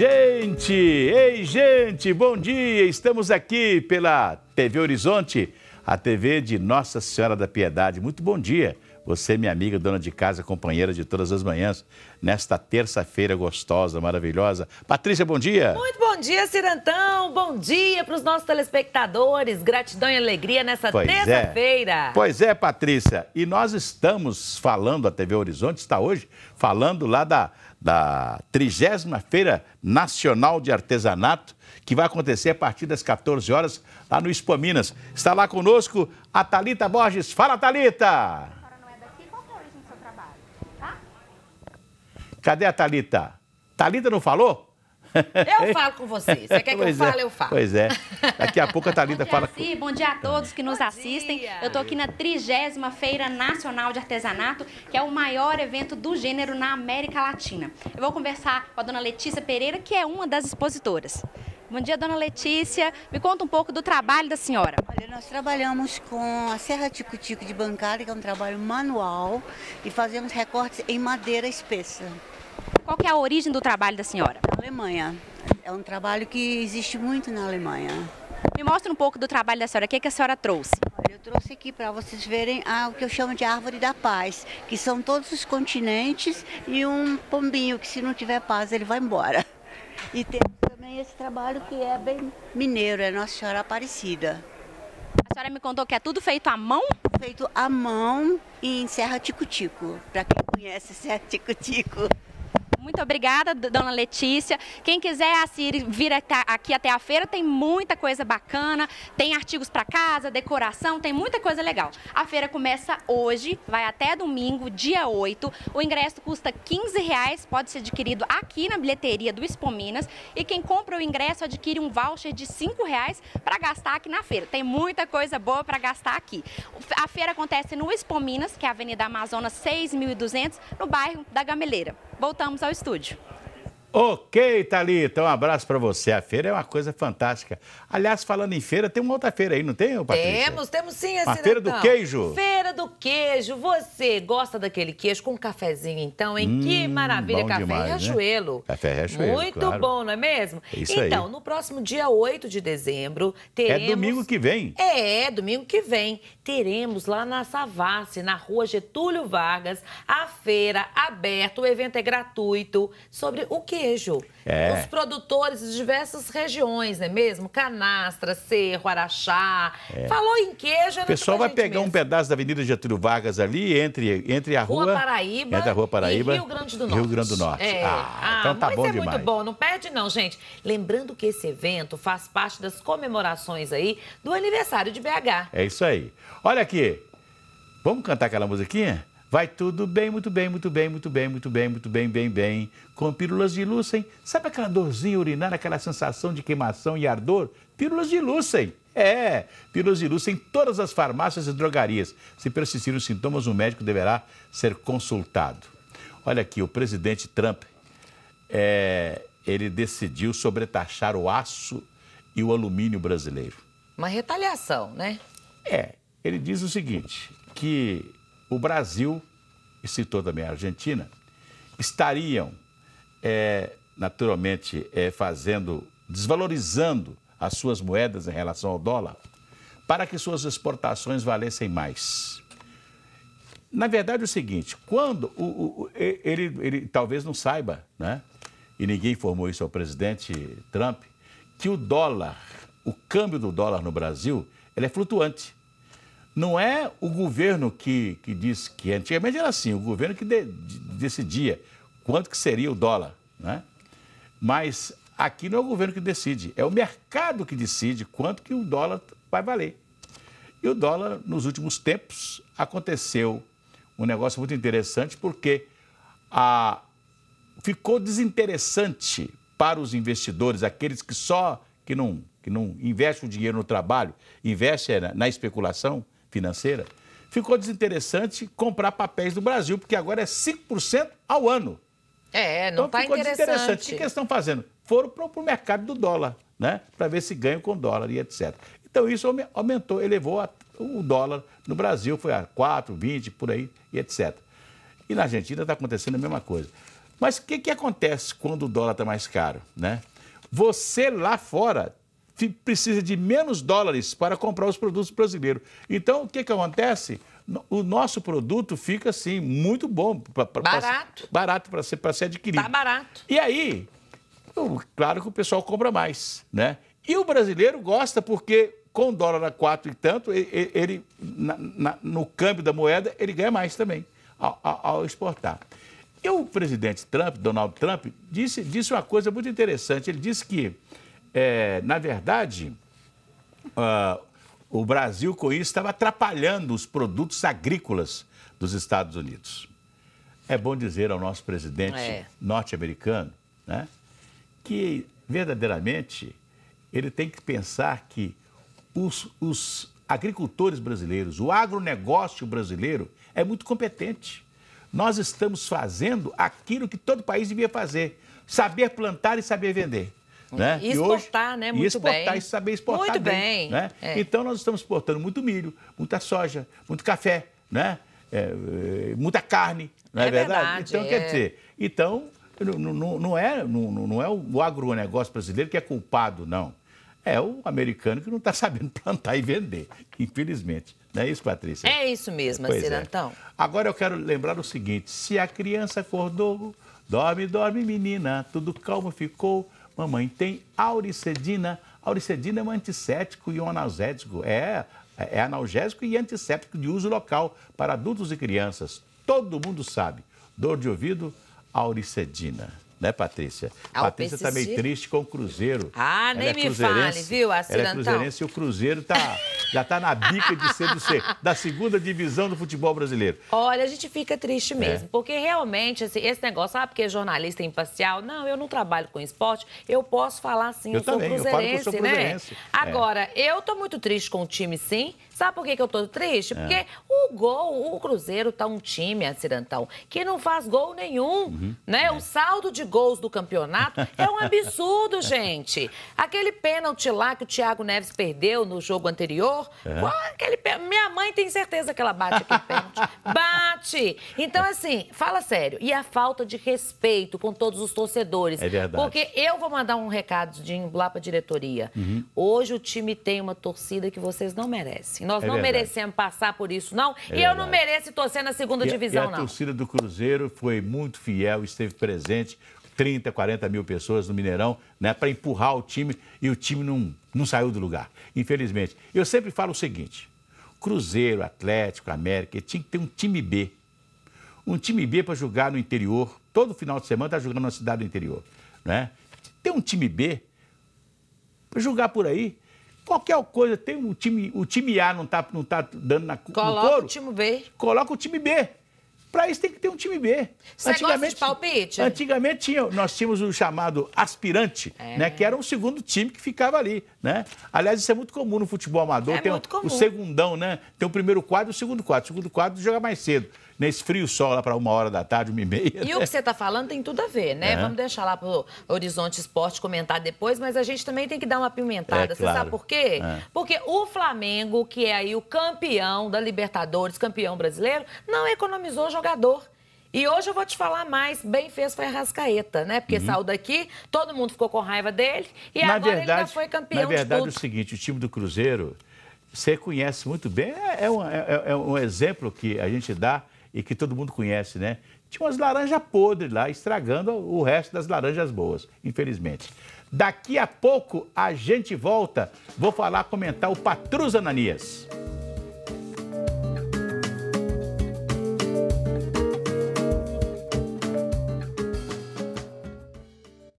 gente! Ei, gente! Bom dia! Estamos aqui pela TV Horizonte, a TV de Nossa Senhora da Piedade. Muito bom dia! Você, minha amiga, dona de casa, companheira de todas as manhãs, nesta terça-feira gostosa, maravilhosa. Patrícia, bom dia! Muito bom dia, Cirantão. Bom dia para os nossos telespectadores. Gratidão e alegria nessa é. terça-feira. É. Pois é, Patrícia. E nós estamos falando, a TV Horizonte está hoje falando lá da, da 30 Feira Nacional de Artesanato, que vai acontecer a partir das 14 horas lá no Expo Minas. Está lá conosco a Thalita Borges. Fala, Thalita! Cadê a Thalita? Thalita não falou? Eu falo com você. Você quer que pois eu é, fale, é. eu falo. Pois é. Daqui a pouco a Thalita fala. Dia, Bom dia a todos que nos Bom assistem. Dia. Eu estou aqui na 30 Feira Nacional de Artesanato, que é o maior evento do gênero na América Latina. Eu vou conversar com a dona Letícia Pereira, que é uma das expositoras. Bom dia, dona Letícia. Me conta um pouco do trabalho da senhora. Olha, nós trabalhamos com a Serra Tico-Tico de Bancada, que é um trabalho manual, e fazemos recortes em madeira espessa. Qual é a origem do trabalho da senhora? Na Alemanha. É um trabalho que existe muito na Alemanha. Me mostra um pouco do trabalho da senhora. O que, é que a senhora trouxe? Eu trouxe aqui para vocês verem o que eu chamo de árvore da paz, que são todos os continentes e um pombinho que se não tiver paz ele vai embora. E temos também esse trabalho que é bem mineiro, é Nossa Senhora Aparecida. A senhora me contou que é tudo feito à mão? Feito à mão e em Serra Tico-Tico, para quem conhece Serra Tico-Tico. Muito obrigada, dona Letícia. Quem quiser vir aqui até a feira, tem muita coisa bacana, tem artigos para casa, decoração, tem muita coisa legal. A feira começa hoje, vai até domingo, dia 8. O ingresso custa 15 reais, pode ser adquirido aqui na bilheteria do Expo Minas. E quem compra o ingresso adquire um voucher de 5 reais para gastar aqui na feira. Tem muita coisa boa para gastar aqui. A feira acontece no Expo Minas, que é a Avenida Amazonas 6200, no bairro da Gameleira voltamos ao estúdio. Ok, Thalita, um abraço para você. A feira é uma coisa fantástica. Aliás, falando em feira, tem uma outra feira aí, não tem, Patrícia? Temos, temos sim, esse Uma Feira do Queijo. Feira do Queijo. Você gosta daquele queijo com um cafezinho, então, hein? Hum, que maravilha, café demais, Riachuelo. Né? Café Riachuelo, Muito claro. bom, não é mesmo? É isso então, aí. no próximo dia 8 de dezembro, é teremos... É domingo que vem. É, é domingo que vem. Teremos lá na Savassi, na rua Getúlio Vargas, a feira aberta, o evento é gratuito, sobre o que Queijo. É. Os produtores de diversas regiões, não é mesmo? Canastra, Cerro, Araxá. É. Falou em queijo, é O pessoal vai pegar mesmo. um pedaço da Avenida Getúlio Vargas ali, entre, entre a rua, rua Paraíba, entre a rua Paraíba e Rio Grande do Norte. Rio Grande do Norte. É. Ah, ah então tá bom é demais. muito bom, não perde não, gente. Lembrando que esse evento faz parte das comemorações aí do aniversário de BH. É isso aí. Olha aqui, vamos cantar aquela musiquinha? Vai tudo bem, muito bem, muito bem, muito bem, muito bem, muito bem, bem, bem. Com pílulas de lúcem, sabe aquela dorzinha urinária, aquela sensação de queimação e ardor? Pílulas de lúcem. É, pílulas de lúcem em todas as farmácias e drogarias. Se persistirem os sintomas, o médico deverá ser consultado. Olha aqui, o presidente Trump, é, ele decidiu sobretaxar o aço e o alumínio brasileiro. Uma retaliação, né? É, ele diz o seguinte, que o Brasil, e citou também a Argentina, estariam é, naturalmente é, fazendo, desvalorizando as suas moedas em relação ao dólar, para que suas exportações valessem mais. Na verdade, é o seguinte: quando o, o, ele, ele talvez não saiba, né? e ninguém informou isso ao presidente Trump, que o dólar, o câmbio do dólar no Brasil, ele é flutuante não é o governo que, que diz que antigamente era assim, o governo que de, de, decidia quanto que seria o dólar, né? Mas aqui não é o governo que decide, é o mercado que decide quanto que o dólar vai valer. E o dólar nos últimos tempos aconteceu um negócio muito interessante porque a, ficou desinteressante para os investidores, aqueles que só que não que não investe o dinheiro no trabalho, investe na, na especulação, financeira, ficou desinteressante comprar papéis do Brasil, porque agora é 5% ao ano. É, não está então, tá ficou interessante. O que, eles estão fazendo? Foram para o mercado do dólar, né? Para ver se ganham com dólar e etc. Então, isso aumentou, elevou o dólar no Brasil, foi a 4, 20, por aí e etc. E na Argentina está acontecendo a mesma coisa. Mas o que, que acontece quando o dólar está mais caro, né? Você lá fora precisa de menos dólares para comprar os produtos brasileiros. Então, o que, que acontece? O nosso produto fica, assim, muito bom. Pra, pra, barato. Pra, barato para ser, ser adquirido. Está barato. E aí, claro que o pessoal compra mais, né? E o brasileiro gosta porque com dólar a quatro e tanto, ele, ele na, na, no câmbio da moeda, ele ganha mais também ao, ao, ao, exportar. E o presidente Trump, Donald Trump, disse, disse uma coisa muito interessante. Ele disse que é, na verdade, uh, o Brasil com isso estava atrapalhando os produtos agrícolas dos Estados Unidos. É bom dizer ao nosso presidente é. norte-americano né, que, verdadeiramente, ele tem que pensar que os, os agricultores brasileiros, o agronegócio brasileiro é muito competente. Nós estamos fazendo aquilo que todo país devia fazer: saber plantar e saber vender. Né? E exportar, e hoje, né? Muito e exportar, bem. E saber exportar muito bem. bem né? É. Então, nós estamos exportando muito milho, muita soja, muito café, né? É, é muita carne, não é, é verdade? verdade? Então, quer é. dizer, então, não, não, não, é, não, não é o agronegócio brasileiro que é culpado, não. É o americano que não está sabendo plantar e vender, infelizmente. Não é isso, Patrícia? É isso mesmo, pois Cirantão. É. Agora eu quero lembrar o seguinte: se a criança acordou, dorme, dorme, menina, tudo calmo ficou Mamãe tem auricedina. Auricedina é um antisséptico e um analgésico. É, é analgésico e antisséptico de uso local para adultos e crianças. Todo mundo sabe. Dor de ouvido, auricedina né, Patrícia? Ao ah, Patrícia está meio triste com o Cruzeiro. Ah, nem é me fale, viu, Ela é cruzeirense e o Cruzeiro tá, já está na bica de ser do C da segunda divisão do futebol brasileiro. Olha, a gente fica triste é. mesmo, é. porque realmente assim, esse negócio, ah, porque é jornalista é imparcial. Não, eu não trabalho com esporte, eu posso falar sim, eu, eu também, sou cruzeirense, eu falo que eu sou cruzeirense, né? É. Agora, eu tô muito triste com o time, sim, Sabe por que, que eu tô triste? É. Porque é. o gol, o Cruzeiro tá um time, Cirantão, que não faz gol nenhum, uhum. né? É. O saldo de gols do campeonato é um absurdo, gente. Aquele pênalti lá que o Thiago Neves perdeu no jogo anterior, é. é aquele minha mãe tem certeza que ela bate aquele pênalti. Bate! Então, assim, fala sério. E a falta de respeito com todos os torcedores. É verdade. Porque eu vou mandar um recadinho lá pra diretoria. Uhum. Hoje o time tem uma torcida que vocês não merecem. Nós é não verdade. merecemos passar por isso, não. É e verdade. eu não mereço torcer na segunda e, divisão, e a não. A torcida do Cruzeiro foi muito fiel, esteve presente. 30, 40 mil pessoas no Mineirão, né, para empurrar o time e o time não, não saiu do lugar, infelizmente. Eu sempre falo o seguinte: Cruzeiro, Atlético, América, tinha que ter um time B. Um time B para jogar no interior. Todo final de semana está jogando na cidade do interior. Né? Ter um time B para jogar por aí. Qualquer coisa, tem um time, o time A não tá não tá dando na, coloca no couro. Coloca o time B. Coloca o time B. Para isso tem que ter um time B. Você antigamente, gosta de palpite? Antigamente tinha, nós tínhamos o chamado aspirante, é. né? Que era um segundo time que ficava ali, né? Aliás, isso é muito comum no futebol amador. É tem muito um, comum. o segundão, né? Tem o primeiro quadro e o segundo quadro. O segundo quadro joga mais cedo. Nesse frio sol lá para uma hora da tarde, uma e meia. E né? o que você está falando tem tudo a ver, né? É. Vamos deixar lá para o Horizonte Esporte comentar depois, mas a gente também tem que dar uma pimentada. Você é, claro. sabe por quê? É. Porque o Flamengo, que é aí o campeão da Libertadores, campeão brasileiro, não economizou jogadores jogador. E hoje eu vou te falar mais, bem fez foi a Rascaeta, né? Porque uhum. saiu daqui, todo mundo ficou com raiva dele e na agora verdade, ele já foi campeão Na verdade, é o seguinte, o time do Cruzeiro, você conhece muito bem, é, é, um, é, é, é um exemplo que a gente dá e que todo mundo conhece, né? Tinha umas laranjas podres lá, estragando o resto das laranjas boas, infelizmente. Daqui a pouco a gente volta. Vou falar, comentar o Patrus Ananias.